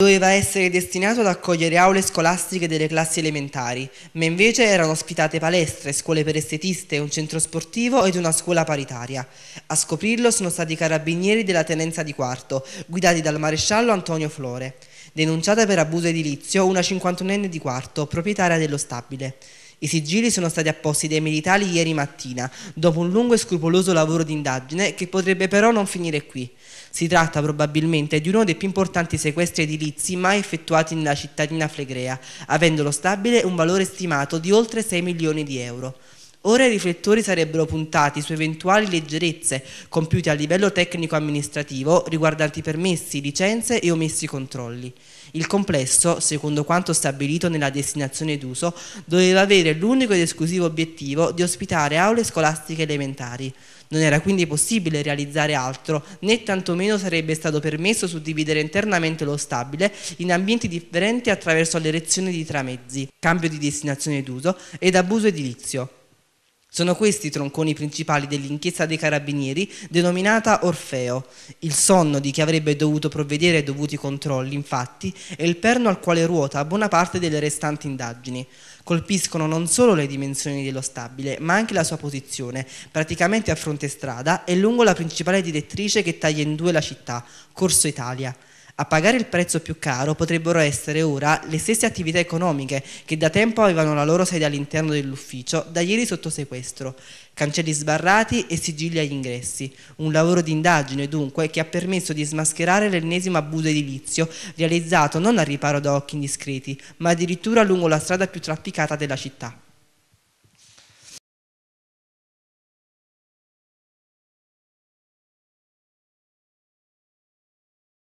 Doveva essere destinato ad accogliere aule scolastiche delle classi elementari, ma invece erano ospitate palestre, scuole per estetiste, un centro sportivo ed una scuola paritaria. A scoprirlo sono stati i carabinieri della tenenza di quarto, guidati dal maresciallo Antonio Flore. Denunciata per abuso edilizio una 51enne di quarto, proprietaria dello stabile. I sigilli sono stati apposti dai militari ieri mattina, dopo un lungo e scrupoloso lavoro di indagine che potrebbe però non finire qui. Si tratta probabilmente di uno dei più importanti sequestri edilizi mai effettuati nella cittadina flegrea, avendo lo stabile un valore stimato di oltre 6 milioni di euro. Ora i riflettori sarebbero puntati su eventuali leggerezze compiute a livello tecnico-amministrativo riguardanti permessi, licenze e omessi controlli. Il complesso, secondo quanto stabilito nella destinazione d'uso, doveva avere l'unico ed esclusivo obiettivo di ospitare aule scolastiche elementari. Non era quindi possibile realizzare altro, né tantomeno sarebbe stato permesso suddividere internamente lo stabile in ambienti differenti attraverso l'erezione di tramezzi, cambio di destinazione d'uso ed abuso edilizio. Sono questi i tronconi principali dell'inchiesta dei carabinieri, denominata Orfeo. Il sonno di chi avrebbe dovuto provvedere ai dovuti controlli, infatti, è il perno al quale ruota buona parte delle restanti indagini. Colpiscono non solo le dimensioni dello stabile, ma anche la sua posizione, praticamente a fronte strada e lungo la principale direttrice che taglia in due la città, Corso Italia. A pagare il prezzo più caro potrebbero essere ora le stesse attività economiche che da tempo avevano la loro sede all'interno dell'ufficio, da ieri sotto sequestro. Cancelli sbarrati e sigilli agli ingressi. Un lavoro di indagine dunque che ha permesso di smascherare l'ennesimo abuso edilizio, realizzato non al riparo da occhi indiscreti, ma addirittura lungo la strada più trafficata della città.